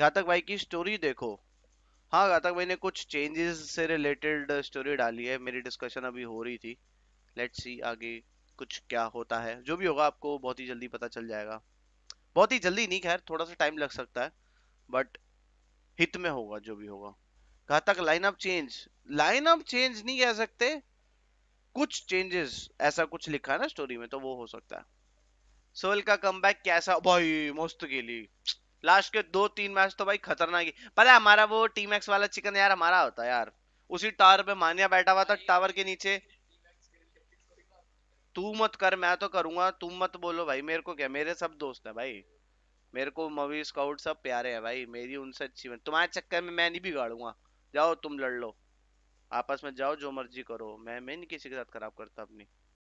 घातक भाई की स्टोरी देखो हाँ घातक भाई ने कुछ चेंजेस से रिलेटेड स्टोरी डाली है मेरी डिस्कशन अभी हो रही थी लेट्स सी आगे कुछ क्या होता है जो भी होगा आपको बहुत ही जल्दी पता चल जाएगा बहुत ही जल्दी नहीं खैर थोड़ा सा टाइम लग सकता है बट हित में होगा जो भी होगा घातक लाइनअप चेंज लाइनअप चेंज नहीं कह सकते कुछ चेंजेस ऐसा कुछ लिखा है ना स्टोरी में तो वो हो सकता है सोल का कम कैसा भाई मस्त के लिए लास्ट के दो तीन मैच तो भाई खतरनाक ही पता है हमारा वो टीम एक्स वाला चिकन यार हमारा होता है यार उसी टावर पे मानिया बैठा हुआ था टावर के नीचे तू मत कर मैं तो करूंगा तुम मत बोलो भाई मेरे को क्या मेरे सब दोस्त है भाई मेरे को मवी स्काउट सब प्यारे हैं भाई मेरी उनसे अच्छी बन तुम्हारे चक्कर में मैं नहीं बिगाड़ूंगा जाओ तुम लड़ लो आपस में जाओ जो मर्जी करो मैं मैं नहीं किसी के साथ खराब करता अपनी